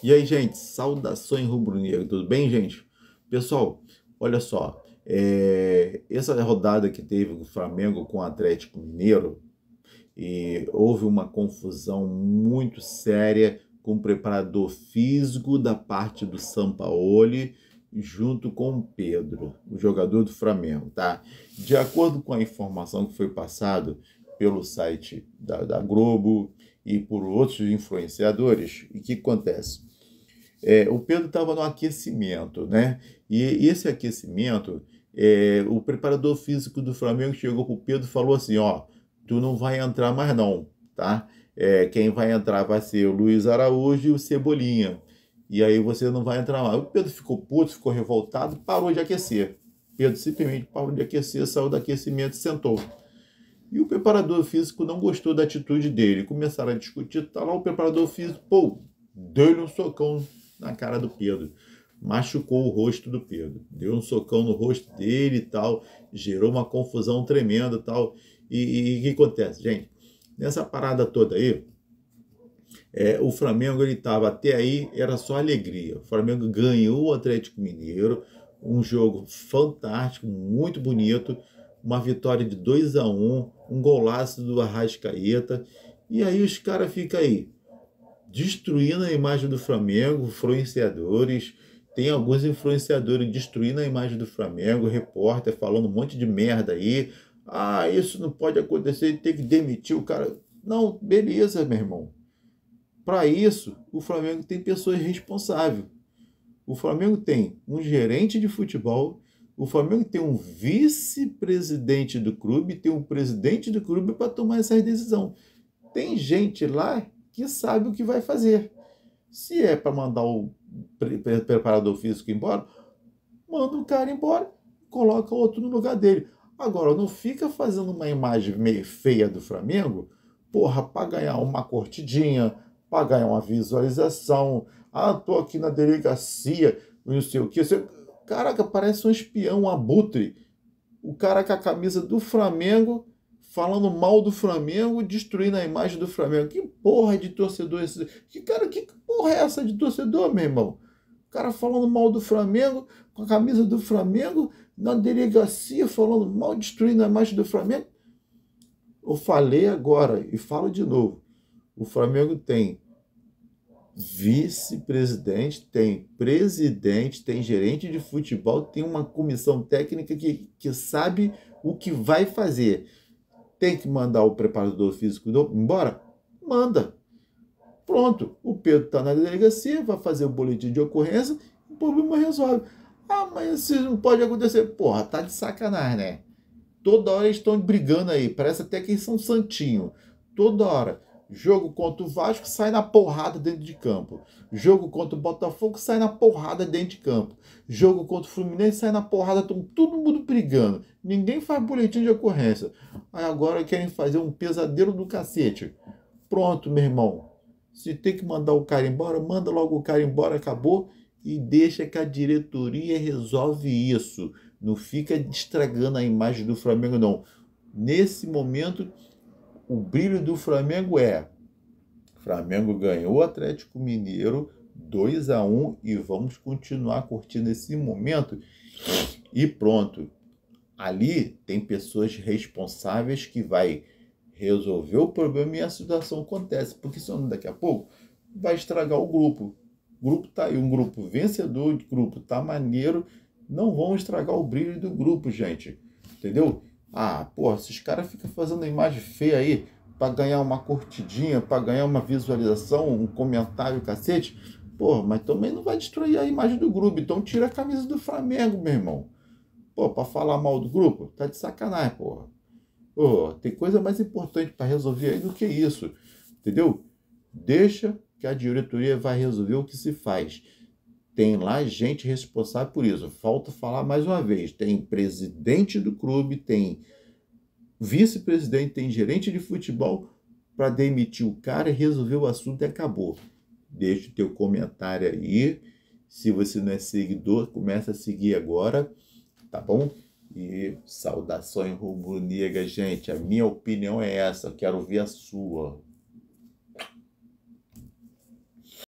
E aí, gente, saudações rubro-negro, tudo bem, gente? Pessoal, olha só, é, essa rodada que teve o Flamengo com o Atlético Mineiro, e houve uma confusão muito séria com o preparador físico da parte do Sampaoli, junto com o Pedro, o jogador do Flamengo, tá? De acordo com a informação que foi passado pelo site da, da Globo e por outros influenciadores, o que acontece? É, o Pedro estava no aquecimento, né? E esse aquecimento, é, o preparador físico do Flamengo chegou com o Pedro e falou assim: ó, tu não vai entrar mais não, tá? É, quem vai entrar vai ser o Luiz Araújo e o Cebolinha. E aí você não vai entrar mais. O Pedro ficou puto, ficou revoltado, parou de aquecer. Pedro simplesmente parou de aquecer, saiu do aquecimento e sentou. E o preparador físico não gostou da atitude dele. Começaram a discutir, tá lá o preparador físico, pô, deu-lhe um socão na cara do Pedro. Machucou o rosto do Pedro. Deu um socão no rosto dele e tal. Gerou uma confusão tremenda tal. E o que acontece, gente? Nessa parada toda aí, é, o Flamengo ele estava até aí, era só alegria. O Flamengo ganhou o Atlético Mineiro, um jogo fantástico, muito bonito, uma vitória de 2 a 1 um, um golaço do Arrascaeta. E aí os caras ficam aí, destruindo a imagem do Flamengo, influenciadores. Tem alguns influenciadores destruindo a imagem do Flamengo, repórter falando um monte de merda aí. Ah, isso não pode acontecer, tem que demitir o cara. Não, beleza, meu irmão. Para isso, o Flamengo tem pessoas responsáveis. O Flamengo tem um gerente de futebol, o Flamengo tem um vice-presidente do clube, tem um presidente do clube para tomar essa decisão. Tem gente lá que sabe o que vai fazer. Se é para mandar o preparador físico embora, manda o cara embora, coloca outro no lugar dele. Agora, não fica fazendo uma imagem meio feia do Flamengo, porra, para ganhar uma curtidinha, para ganhar uma visualização. Ah, tô aqui na delegacia, não sei o que. Caraca, parece um espião, um abutre. O cara com a camisa do Flamengo falando mal do Flamengo, destruindo a imagem do Flamengo. Que porra de torcedor é esse? Que cara, que porra é essa de torcedor, meu irmão? O cara falando mal do Flamengo, com a camisa do Flamengo, na delegacia falando mal, destruindo a imagem do Flamengo. Eu falei agora e falo de novo. O Flamengo tem vice-presidente, tem presidente, tem gerente de futebol, tem uma comissão técnica que, que sabe o que vai fazer. Tem que mandar o preparador físico embora? Manda. Pronto, o Pedro está na delegacia, vai fazer o boletim de ocorrência, o problema resolve. Ah, mas isso não pode acontecer. Porra, tá de sacanagem, né? Toda hora eles estão brigando aí, parece até que eles são santinho. Toda hora. Jogo contra o Vasco sai na porrada dentro de campo. Jogo contra o Botafogo sai na porrada dentro de campo. Jogo contra o Fluminense sai na porrada, todo mundo brigando. Ninguém faz boletim de ocorrência. Aí agora querem fazer um pesadelo do cacete. Pronto, meu irmão. Se tem que mandar o cara embora, manda logo o cara embora, acabou. E deixa que a diretoria resolve isso. Não fica estragando a imagem do Flamengo, não. Nesse momento, o brilho do Flamengo é: Flamengo ganhou o Atlético Mineiro 2 a 1 e vamos continuar curtindo esse momento. E pronto. Ali tem pessoas responsáveis que vai resolver o problema e a situação acontece, porque senão daqui a pouco vai estragar o grupo. O grupo tá aí, um grupo vencedor, o grupo tá maneiro, não vão estragar o brilho do grupo, gente. Entendeu? Ah, pô, esses caras ficam fazendo imagem feia aí para ganhar uma curtidinha, para ganhar uma visualização, um comentário, cacete. Pô, mas também não vai destruir a imagem do grupo. Então tira a camisa do Flamengo, meu irmão. Pô, para falar mal do grupo? Tá de sacanagem, porra. Pô, tem coisa mais importante para resolver aí do que isso. Entendeu? Deixa que a diretoria vai resolver o que se faz. Tem lá gente responsável por isso. Falta falar mais uma vez: tem presidente do clube, tem vice-presidente, tem gerente de futebol para demitir o cara, resolver o assunto e acabou. Deixe o teu comentário aí. Se você não é seguidor, começa a seguir agora, tá bom? E saudações rubro-negra, gente. A minha opinião é essa. Eu quero ver a sua.